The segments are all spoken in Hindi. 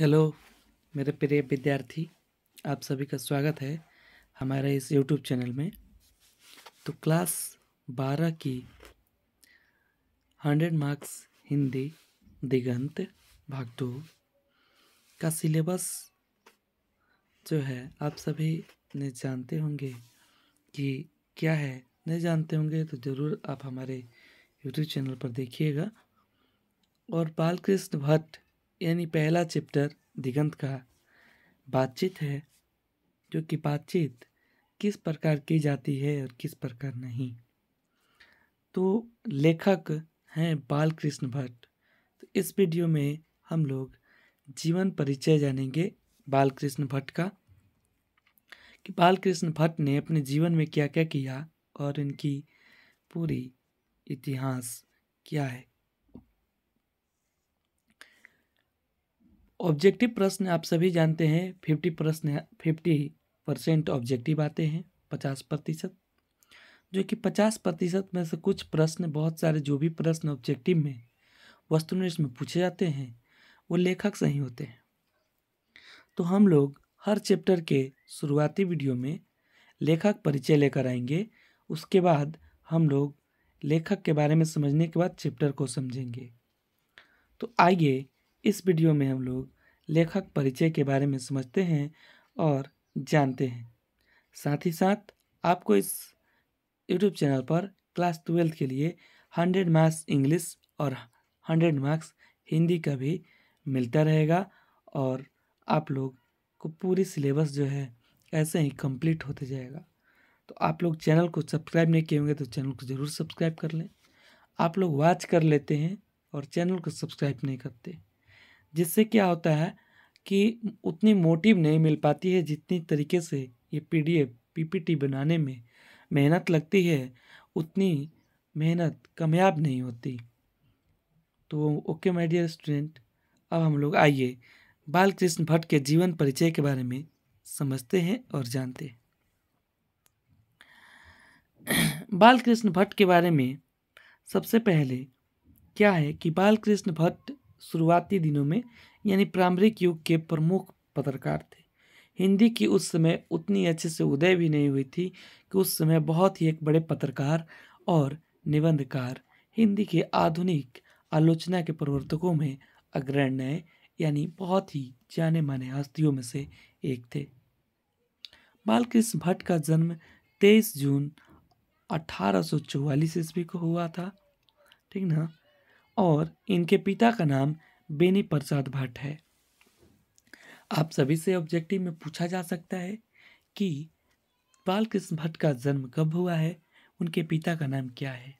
हेलो मेरे प्रिय विद्यार्थी आप सभी का स्वागत है हमारे इस यूट्यूब चैनल में तो क्लास बारह की हंड्रेड मार्क्स हिंदी दिगंत भाग दो का सिलेबस जो है आप सभी ने जानते होंगे कि क्या है नहीं जानते होंगे तो ज़रूर आप हमारे यूट्यूब चैनल पर देखिएगा और बालकृष्ण भट्ट यानी पहला चैप्टर दिगंत का बातचीत है जो कि बातचीत किस प्रकार की जाती है और किस प्रकार नहीं तो लेखक हैं बाल कृष्ण भट्ट तो इस वीडियो में हम लोग जीवन परिचय जानेंगे बाल कृष्ण भट्ट का कि बाल कृष्ण भट्ट ने अपने जीवन में क्या क्या किया और इनकी पूरी इतिहास क्या है ऑब्जेक्टिव प्रश्न आप सभी जानते हैं फिफ्टी प्रश्न फिफ्टी परसेंट ऑब्जेक्टिव आते हैं पचास प्रतिशत जो कि पचास प्रतिशत में से कुछ प्रश्न बहुत सारे जो भी प्रश्न ऑब्जेक्टिव में वस्तुनिष्ठ में पूछे जाते हैं वो लेखक से ही होते हैं तो हम लोग हर चैप्टर के शुरुआती वीडियो में लेखक परिचय लेकर आएंगे उसके बाद हम लोग लेखक के बारे में समझने के बाद चैप्टर को समझेंगे तो आइए इस वीडियो में हम लोग लेखक परिचय के बारे में समझते हैं और जानते हैं साथ ही साथ आपको इस यूट्यूब चैनल पर क्लास ट्वेल्थ के लिए हंड्रेड मार्क्स इंग्लिश और हंड्रेड मार्क्स हिंदी का भी मिलता रहेगा और आप लोग को पूरी सिलेबस जो है ऐसे ही कंप्लीट होते जाएगा तो आप लोग चैनल को सब्सक्राइब नहीं किए होंगे तो चैनल को ज़रूर सब्सक्राइब कर लें आप लोग वॉच कर लेते हैं और चैनल को सब्सक्राइब नहीं करते जिससे क्या होता है कि उतनी मोटिव नहीं मिल पाती है जितनी तरीके से ये P D F P P T बनाने में मेहनत लगती है उतनी मेहनत कामयाब नहीं होती तो ओके माय डियर स्टूडेंट अब हम लोग आइए बाल कृष्ण भट्ट के जीवन परिचय के बारे में समझते हैं और जानते हैं बाल कृष्ण भट्ट के बारे में सबसे पहले क्या है कि बाल कृष्ण भट्ट शुरुआती दिनों में यानी प्रारंभिक युग के प्रमुख पत्रकार थे हिंदी की उस समय उतनी अच्छे से उदय भी नहीं हुई थी कि उस समय बहुत ही एक बड़े पत्रकार और निबंधकार हिंदी के आधुनिक आलोचना के प्रवर्तकों में अग्रण्य यानी बहुत ही जाने माने हस्तियों में से एक थे बालकृष्ण भट्ट का जन्म 23 जून 1844 ईस्वी को हुआ था ठीक ना और इनके पिता का नाम बेनी प्रसाद भट्ट है आप सभी से ऑब्जेक्टिव में पूछा जा सकता है कि बालकृष्ण भट्ट का जन्म कब हुआ है उनके पिता का नाम क्या है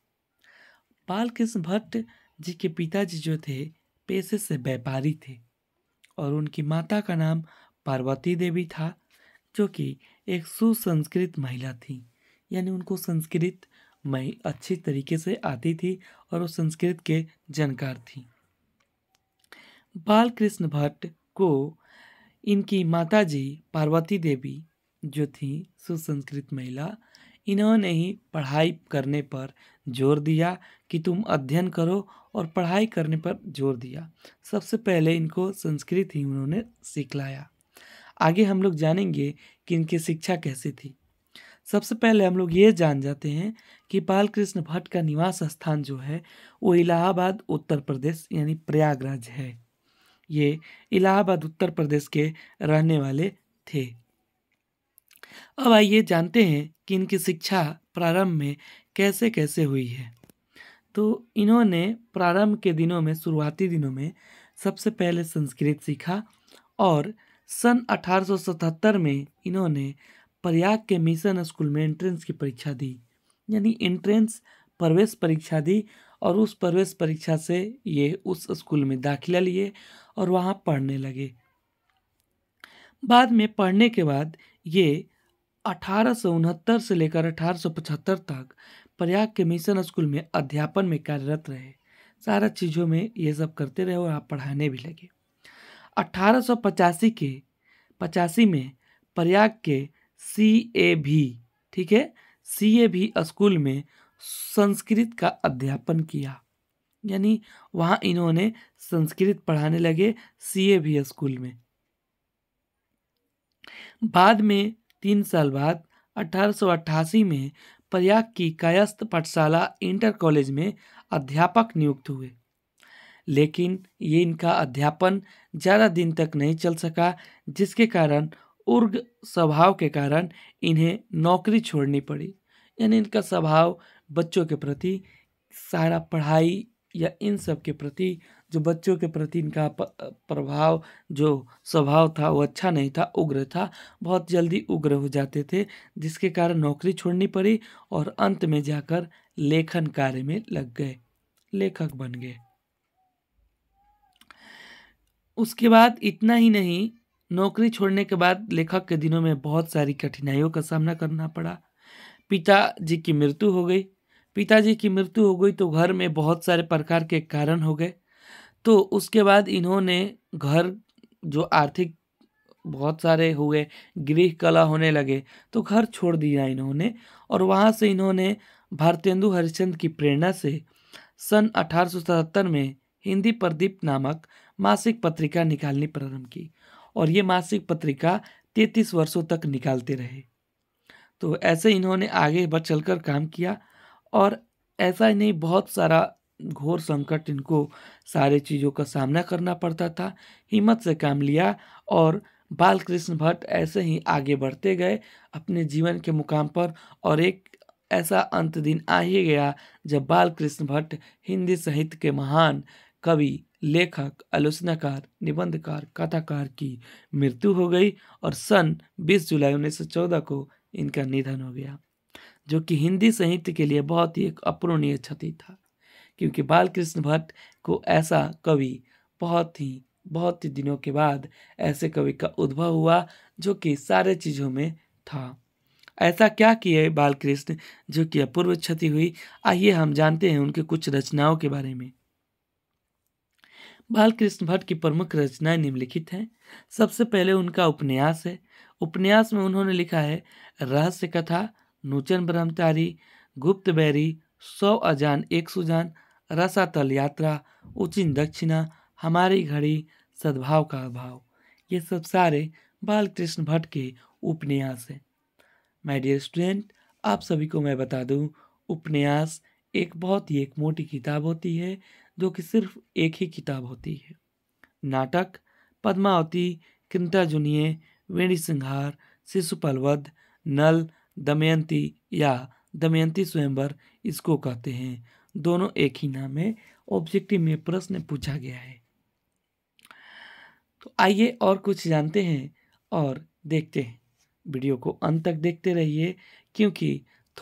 बालकृष्ण भट्ट जी के पिताजी जो थे पेशे से व्यापारी थे और उनकी माता का नाम पार्वती देवी था जो कि एक सुसंस्कृत महिला थी यानी उनको संस्कृत मैं अच्छी तरीके से आती थी और वो संस्कृत के जानकार थी बाल कृष्ण भट्ट को इनकी माताजी पार्वती देवी जो थी सुसंस्कृत महिला इन्होंने ही पढ़ाई करने पर जोर दिया कि तुम अध्ययन करो और पढ़ाई करने पर जोर दिया सबसे पहले इनको संस्कृत ही उन्होंने सिखलाया आगे हम लोग जानेंगे कि इनकी शिक्षा कैसी थी सबसे पहले हम लोग ये जान जाते हैं कि बालकृष्ण भट्ट का निवास स्थान जो है वो इलाहाबाद उत्तर प्रदेश यानी प्रयागराज है ये इलाहाबाद उत्तर प्रदेश के रहने वाले थे अब आइए जानते हैं कि इनकी शिक्षा प्रारंभ में कैसे कैसे हुई है तो इन्होंने प्रारंभ के दिनों में शुरुआती दिनों में सबसे पहले संस्कृत सीखा और सन 1877 में इन्होंने प्रयाग के मिशन स्कूल में एंट्रेंस की परीक्षा दी यानी एंट्रेंस प्रवेश परीक्षा दी और उस प्रवेश परीक्षा से ये उस स्कूल में दाखिला लिए और वहाँ पढ़ने लगे बाद में पढ़ने के बाद ये अठारह से लेकर अठारह तक प्रयाग के मिशन स्कूल में अध्यापन में कार्यरत रहे सारा चीज़ों में ये सब करते रहे और आप पढ़ाने भी लगे अट्ठारह के पचासी में प्रयाग के सी ए भी ठीक है सी ए भी स्कूल में संस्कृत का अध्यापन किया यानी वहाँ इन्होंने संस्कृत पढ़ाने लगे सी ए भी स्कूल में बाद में तीन साल बाद अठारह में प्रयाग की कायस्थ पाठशाला इंटर कॉलेज में अध्यापक नियुक्त हुए लेकिन ये इनका अध्यापन ज़्यादा दिन तक नहीं चल सका जिसके कारण उर्ग स्वभाव के कारण इन्हें नौकरी छोड़नी पड़ी यानी इनका स्वभाव बच्चों के प्रति सारा पढ़ाई या इन सब के प्रति जो बच्चों के प्रति इनका प्रभाव जो स्वभाव था वो अच्छा नहीं था उग्र था बहुत जल्दी उग्र हो जाते थे जिसके कारण नौकरी छोड़नी पड़ी और अंत में जाकर लेखन कार्य में लग गए लेखक बन गए उसके बाद इतना ही नहीं नौकरी छोड़ने के बाद लेखक के दिनों में बहुत सारी कठिनाइयों का सामना करना पड़ा पिताजी की मृत्यु हो गई पिताजी की मृत्यु हो गई तो घर में बहुत सारे प्रकार के कारण हो गए तो उसके बाद इन्होंने घर जो आर्थिक बहुत सारे हुए गृह कला होने लगे तो घर छोड़ दिया इन्होंने और वहाँ से इन्होंने भारतेंदु हरिश्चंद्र की प्रेरणा से सन अठारह में हिंदी प्रदीप नामक मासिक पत्रिका निकालनी प्रारंभ की और ये मासिक पत्रिका तैतीस वर्षों तक निकालते रहे तो ऐसे इन्होंने आगे बढ़ चल काम किया और ऐसा ही नहीं बहुत सारा घोर संकट इनको सारे चीज़ों का सामना करना पड़ता था हिम्मत से काम लिया और बालकृष्ण भट्ट ऐसे ही आगे बढ़ते गए अपने जीवन के मुकाम पर और एक ऐसा अंत दिन आ ही गया जब बालकृष्ण भट्ट हिंदी साहित्य के महान कवि लेखक आलोचनाकार निबंधकार कथाकार की मृत्यु हो गई और सन 20 जुलाई 1914 को इनका निधन हो गया जो कि हिंदी साहित्य के लिए बहुत ही एक अपूरणीय क्षति था क्योंकि बालकृष्ण भट्ट को ऐसा कवि बहुत ही बहुत ही दिनों के बाद ऐसे कवि का उद्भव हुआ जो कि सारे चीज़ों में था ऐसा क्या किए बालकृष्ण जो कि अपूर्व क्षति हुई आइए हम जानते हैं उनके कुछ रचनाओं के बारे में बालकृष्ण भट्ट की प्रमुख रचनाएं निम्नलिखित हैं सबसे पहले उनका उपन्यास है उपन्यास में उन्होंने लिखा है रहस्य कथा नूचन ब्रह्मचारी गुप्त बैरी सौ अजान एक सुजान रसातल यात्रा उचिन दक्षिणा हमारी घड़ी सद्भाव का अभाव ये सब सारे बाल कृष्ण भट्ट के उपन्यास हैं माय डियर स्टूडेंट आप सभी को मैं बता दूं उपन्यास एक बहुत ही एक मोटी किताब होती है जो कि सिर्फ एक ही किताब होती है नाटक पद्मावती किंता जुनिये वेणी सिंहार शिशुपलवध नल दमयंती या दमयंती स्वयंवर इसको कहते हैं दोनों एक ही नाम है ऑब्जेक्टिव में प्रश्न पूछा गया है तो आइए और कुछ जानते हैं और देखते हैं वीडियो को अंत तक देखते रहिए क्योंकि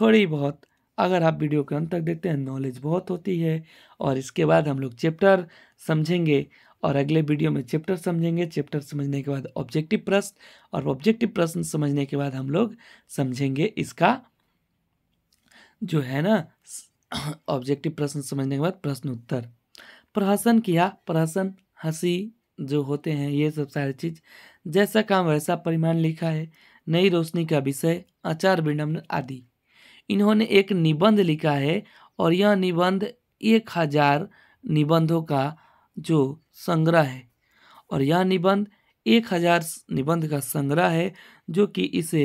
थोड़ी बहुत अगर आप वीडियो के अंत तक देखते हैं नॉलेज बहुत होती है और इसके बाद हम लोग चैप्टर समझेंगे और अगले वीडियो में चैप्टर समझेंगे चैप्टर समझने के बाद ऑब्जेक्टिव प्रश्न और ऑब्जेक्टिव प्रश्न समझने के बाद हम लोग समझेंगे इसका जो है ना ऑब्जेक्टिव प्रश्न समझने के बाद प्रश्न उत्तर प्रहसन किया प्रहसन हंसी जो होते हैं ये सब सारी चीज़ जैसा काम वैसा परिमाण लिखा है नई रोशनी का विषय आचार विनम्र आदि इन्होंने एक निबंध लिखा है और यह निबंध एक हजार निबंधों का जो संग्रह है और यह निबंध एक हजार निबंध का संग्रह है जो कि इसे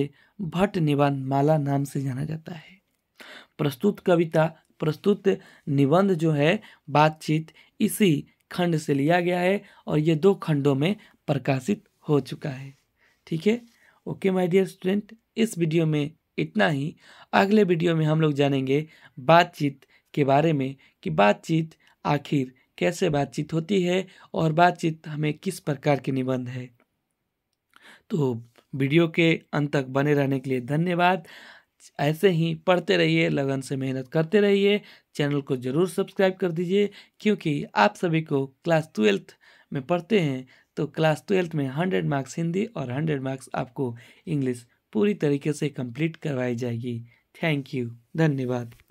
भट्ट निबंध माला नाम से जाना जाता है प्रस्तुत कविता प्रस्तुत निबंध जो है बातचीत इसी खंड से लिया गया है और ये दो खंडों में प्रकाशित हो चुका है ठीक है ओके माय डियर स्टूडेंट इस वीडियो में इतना ही अगले वीडियो में हम लोग जानेंगे बातचीत के बारे में कि बातचीत आखिर कैसे बातचीत होती है और बातचीत हमें किस प्रकार के निबंध है तो वीडियो के अंत तक बने रहने के लिए धन्यवाद ऐसे ही पढ़ते रहिए लगन से मेहनत करते रहिए चैनल को ज़रूर सब्सक्राइब कर दीजिए क्योंकि आप सभी को क्लास ट्वेल्थ में पढ़ते हैं तो क्लास ट्वेल्थ में हंड्रेड मार्क्स हिंदी और हंड्रेड मार्क्स आपको इंग्लिश पूरी तरीके से कंप्लीट करवाई जाएगी थैंक यू धन्यवाद